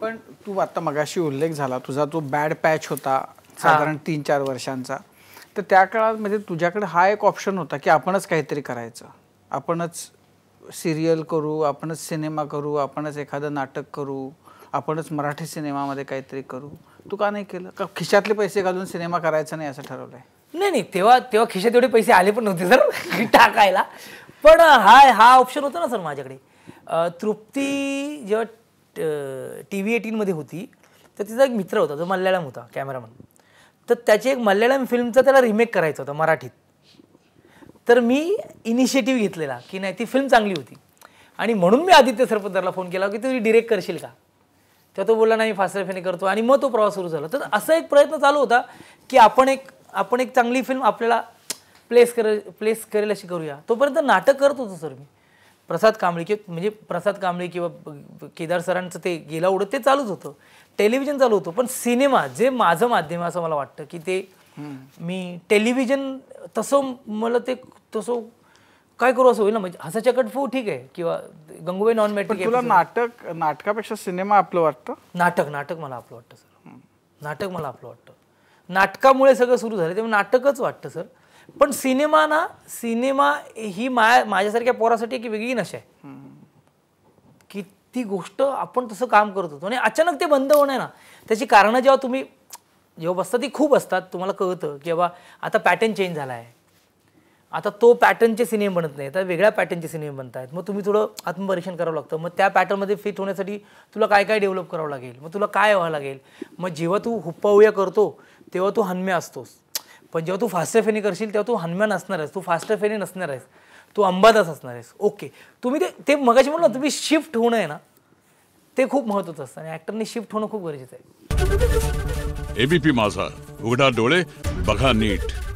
पण तू आता मगाशी उल्लेख झाला तुझा तो बॅड पॅच होता साधारण तीन चार वर्षांचा तर त्या काळात म्हणजे तुझ्याकडे हा एक ऑप्शन होता की आपणच काहीतरी करायचं आपणच सिरियल करू आपणच सिनेमा करू आपणच एखादं नाटक करू आपणच मराठी सिनेमामध्ये काहीतरी करू तू का नाही केलं का खिशातले पैसे घालून सिनेमा करायचा नाही असं ठरवलंय नाही नाही तेव्हा तेव्हा खिशात एवढे पैसे आले पण नव्हते सर टाकायला पण हा हा ऑप्शन होता ना सर माझ्याकडे तृप्ती जेव्हा टी व्ही एटीनमध्ये होती तर तिचा एक मित्र होता जो मल्याळम होता कॅमेरामन तर त्याची एक मल्याळम फिल्मचा त्याला रिमेक करायचा होता मराठीत तर मी इनिशिएटिव्ह घेतलेला की नाही ती फिल्म चांगली होती आणि म्हणून मी आदित्य सरपतदारला फोन केला की तुम्ही डिरेक्ट करशील का तेव्हा तो बोलला नाही रेफेने करतो आणि मग तो प्रवास सुरू झाला तर असा एक प्रयत्न चालू होता की आपण एक आपण एक चांगली फिल्म आपल्याला प्लेस कर प्लेस करेल अशी करूया तोपर्यंत नाटक करत होतो सर मी प्रसाद कांबळे म्हणजे प्रसाद कांबळे किंवा केदार सरांचं ते गेला उडत ते चालूच होतं टेलिव्हिजन चालू होतं पण सिनेमा जे माझं माध्यम असं मला वाटतं की ते मी टेलिव्हिजन तसं मला ते तसं काय करू असं होईल ना म्हणजे हसाच्या कटफू ठीक आहे किंवा गंगूबाई नॉन मेट्रिक तुला नाटक नाटकापेक्षा सिनेमा आपलं वाटतं नाटक नाटक मला आपलं वाटतं सर नाटक मला आपलं वाटतं नाटकामुळे सगळं सुरू झालं ते नाटकच वाटतं सर पण सिनेमा ना सिनेमा ही माया माझ्यासारख्या पोरासाठी एक वेगळी नशा आहे की ती गोष्ट आपण तसं काम करत होतो आणि अचानक ते बंद होणं ना त्याची कारणं जेव्हा तुम्ही जेव्हा बसता ती खूप असतात तुम्हाला कळतं की बाबा आता पॅटर्न चेंज झाला आहे आता तो पॅटर्नचे सिनेमे बनत नाही आता वेगळ्या पॅटर्नचे सिनेमे बनत मग तुम्ही थोडं आत्मपरीक्षण करावं लागतं मग त्या पॅटर्नमध्ये फिट होण्यासाठी तुला काय काय डेव्हलप करावं लागेल मग तुला काय व्हावं लागेल मग जेव्हा तू हुप्पाहुया करतो तेव्हा तू हनम्या असतोस पण जेव्हा तू फास्ट फेनी करशील तेव्हा तू हनुमान असणार आहेस तू फास्ट फेनी नसणार आहेस तू अंबादास असणार आहेस ओके तुम्ही ते ते मगाशी म्हणलं तुम्ही शिफ्ट होणं आहे ना ते खूप महत्वाचं असतं आणि ऍक्टरने शिफ्ट होणं खूप गरजेचं आहे एबीपी माझा उघडा डोळे बघा नीट